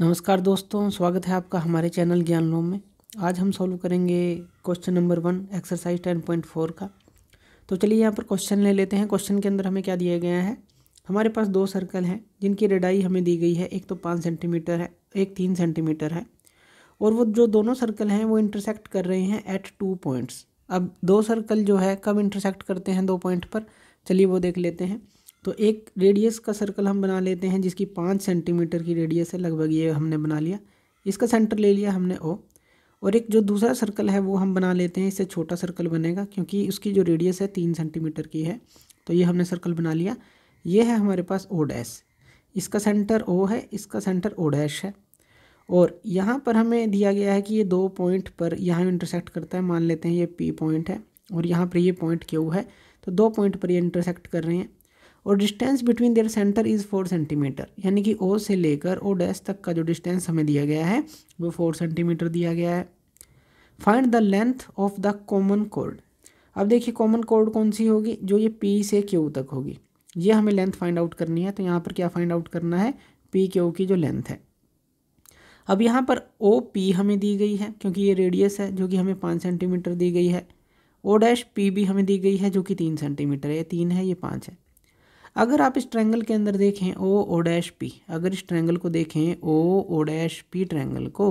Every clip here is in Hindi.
नमस्कार दोस्तों स्वागत है आपका हमारे चैनल ज्ञान लोम में आज हम सॉल्व करेंगे question number one exercise ten point four का तो चलिए यहाँ पर क्वेश्चन ले लेते हैं क्वेश्चन के अंदर हमें क्या दिया गया है हमारे पास दो सर्कल हैं जिनकी रेडाई हमें दी गई है एक तो पाँच सेंटीमीटर है एक तीन सेंटीमीटर है और वो जो दोनों सर्कल हैं वो इंटरसेक्ट कर रहे हैं एट टू पॉइंट्स अब दो सर्कल जो है कब इंटरसेक्ट करते हैं दो पॉइंट पर चलिए वो देख लेते हैं तो एक रेडियस का सर्कल हम बना लेते हैं जिसकी पाँच सेंटीमीटर की रेडियस है लगभग ये हमने बना लिया इसका सेंटर ले लिया हमने ओ और एक जो दूसरा सर्कल है वो हम बना लेते हैं इससे छोटा सर्कल बनेगा क्योंकि उसकी जो रेडियस है तीन सेंटीमीटर की है तो ये हमने सर्कल बना लिया ये है हमारे पास ओ डैश इसका सेंटर ओ है इसका सेंटर ओ डैश है और यहाँ पर हमें दिया गया है कि ये दो पॉइंट पर यहाँ इंटरसेक्ट करता है मान लेते हैं ये पी पॉइंट है और यहाँ पर ये पॉइंट क्यू है तो दो पॉइंट पर ये इंटरसेक्ट कर रहे हैं और distance between their centre is four centimetre यानी कि ओ से लेकर ओ डैश तक का जो डिस्टेंस हमें दिया गया है वो फोर सेंटीमीटर दिया गया है find the length of the common chord अब देखिए कॉमन कोर्ड कौन सी होगी जो ये पी से क्यू तक होगी ये हमें लेंथ फाइंड आउट करनी है तो यहाँ पर क्या फाइंड आउट करना है पी क्यू की जो लेंथ है अब यहाँ पर ओ पी हमें दी गई है क्योंकि ये रेडियस है जो कि हमें पाँच सेंटीमीटर दी गई है ओ डैश पी भी हमें दी गई है जो कि तीन सेंटीमीटर है ये तीन है ये पाँच है अगर आप इस ट्रैंगल के अंदर देखें ओ ओ डैश पी अगर इस ट्रैंगल को देखें O O dash P triangle को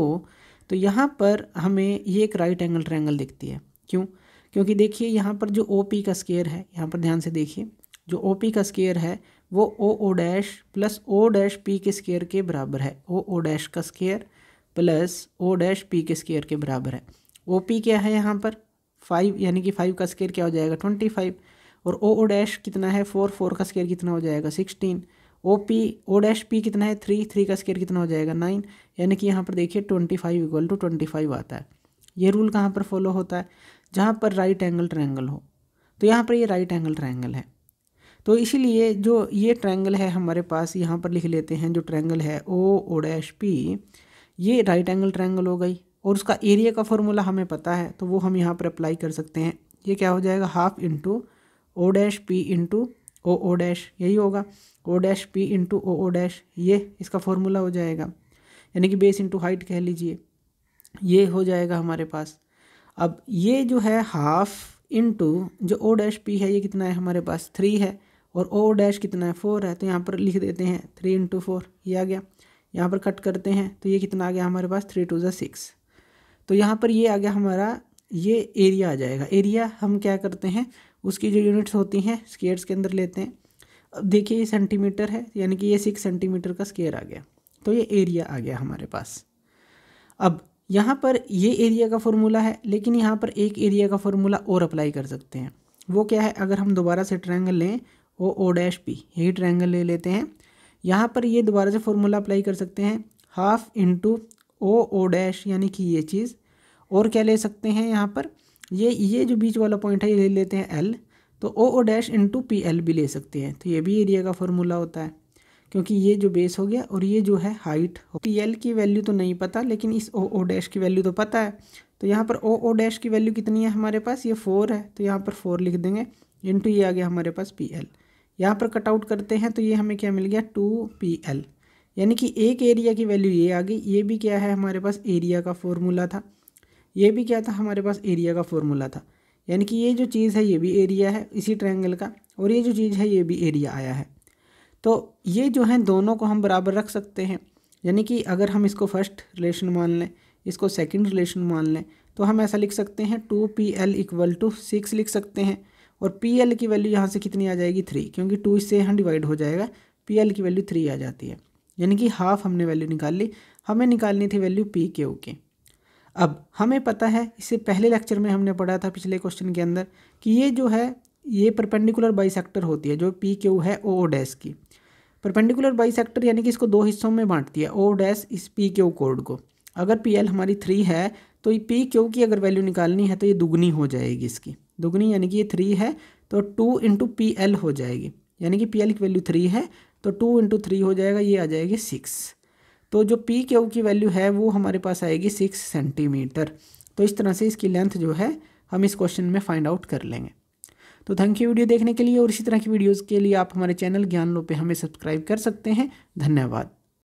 तो यहाँ पर हमें ये एक राइट एंगल ट्रैंगल दिखती है क्यों क्योंकि देखिए यहाँ पर जो ओ पी का स्केयर है यहाँ पर ध्यान से देखिए जो ओ पी का स्केयर है वो O O dash plus O dash P के स्केयर के बराबर है ओ ओ डैश का square plus O dash P के स्केयर के बराबर है ओ पी क्या है यहाँ पर फाइव यानी कि फाइव का स्केयर क्या हो जाएगा ट्वेंटी फाइव और ओ ओ डैश कितना है फोर फोर का स्केयर कितना हो जाएगा sixteen O P O dash P कितना है थ्री थ्री का स्केयर कितना हो जाएगा नाइन यानी कि यहाँ पर देखिए twenty five equal to twenty five आता है ये रूल कहाँ पर फॉलो होता है जहाँ पर राइट एंगल ट्रायंगल हो तो यहाँ पर ये राइट एंगल ट्रायंगल है तो इसीलिए जो ये ट्रायंगल है हमारे पास यहाँ पर लिख लेते हैं जो ट्रायंगल है ओ ओ डैश पी ये राइट एंगल ट्रायंगल हो गई और उसका एरिया का फॉर्मूला हमें पता है तो वो हम यहाँ पर अप्लाई कर सकते हैं ये क्या हो जाएगा half into O dash P into O O dash यही होगा O dash P into O O dash ये इसका फॉर्मूला हो जाएगा यानी कि बेस इंटू हाइट कह लीजिए ये हो जाएगा हमारे पास अब ये जो है हाफ इंटू जो ओ डैश पी है ये कितना है हमारे पास थ्री है और ओ डैश कितना है फोर है तो यहाँ पर लिख देते हैं थ्री इंटू फोर ये आ गया यहाँ पर कट करते हैं तो ये कितना आ गया हमारे पास थ्री टू जिक्स सिक्स तो यहाँ पर ये आ गया हमारा ये एरिया आ जाएगा एरिया हम क्या करते हैं उसकी जो यूनिट्स होती हैं स्केयर्स के अंदर लेते हैं अब देखिए ये सेंटीमीटर है यानी कि ये सिक्स सेंटीमीटर का स्केयर आ गया तो ये एरिया आ गया हमारे पास अब यहाँ पर ये एरिया का फॉर्मूला है लेकिन यहाँ पर एक एरिया का फॉर्मूला और अप्लाई कर सकते हैं वो क्या है अगर हम दोबारा से ट्रैंगल लें ओ ओ डैश पी यही ट्रैंगल ले लेते हैं यहाँ पर ये दोबारा से फॉर्मूला अप्लाई कर सकते हैं half into O O dash यानी कि ये चीज़ और क्या ले सकते हैं यहाँ पर ये ये जो बीच वाला पॉइंट है ये ले लेते हैं एल तो O O dash into P L भी ले सकते हैं तो ये भी एरिया का फॉर्मूला होता है क्योंकि ये जो बेस हो गया और ये जो है हाइट पी एल की वैल्यू तो नहीं पता लेकिन इस ओ ओ डैश की वैल्यू तो पता है तो यहाँ पर ओ ओ डैश की वैल्यू कितनी है हमारे पास ये फोर है तो यहाँ पर फोर लिख देंगे इंटू ये आ गया हमारे पास पी एल यहाँ पर कटआउट करते हैं तो ये हमें क्या मिल गया टू पी एल यानी कि एक एरिया की वैल्यू ये आ गई ये भी क्या है हमारे पास एरिया का फॉर्मूला था ये भी क्या था हमारे पास एरिया का फॉर्मूला था यानी कि ये जो चीज़ है ये भी एरिया है इसी ट्रायंगल का और ये जो चीज़ है ये भी एरिया आया है तो ये जो है दोनों को हम बराबर रख सकते हैं यानी कि अगर हम इसको फर्स्ट रिलेशन मान लें इसको सेकंड रिलेशन मान लें तो हम ऐसा लिख सकते हैं two P L equal to six लिख सकते हैं और पी एल की वैल्यू यहाँ से कितनी आ जाएगी थ्री क्योंकि टू इससे यहाँ डिवाइड हो जाएगा पी एल की वैल्यू थ्री आ जाती है यानी कि हाफ हमने वैल्यू निकाल ली हमें निकालनी थी वैल्यू पी क्यू की अब हमें पता है इससे पहले लेक्चर में हमने पढ़ा था पिछले क्वेश्चन के अंदर कि ये जो है ये परपेंडिकुलर बाइसेक्टर होती है जो पी क्यू है ओ डैस की परपेंडिकुलर बाइसेक्टर यानी कि इसको दो हिस्सों में बांटती है ओ डैस इस पी क्यू कोड को अगर पी एल हमारी थ्री है तो ये पी क्यू की अगर वैल्यू निकालनी है तो ये दुगनी हो जाएगी इसकी दुगनी यानी कि ये थ्री है तो टू इंटू पी एल हो जाएगी यानी कि पी एल की वैल्यू थ्री है तो टू इंटू थ्री हो जाएगा ये आ जाएगी सिक्स तो जो पी क्यू की वैल्यू है वो हमारे पास आएगी सिक्स सेंटीमीटर तो इस तरह से इसकी लेंथ जो है हम इस क्वेश्चन में फाइंड आउट कर लेंगे तो थैंक यू वीडियो देखने के लिए और इसी तरह की वीडियोज़ के लिए आप हमारे चैनल ज्ञान लोपे हमें सब्सक्राइब कर सकते हैं धन्यवाद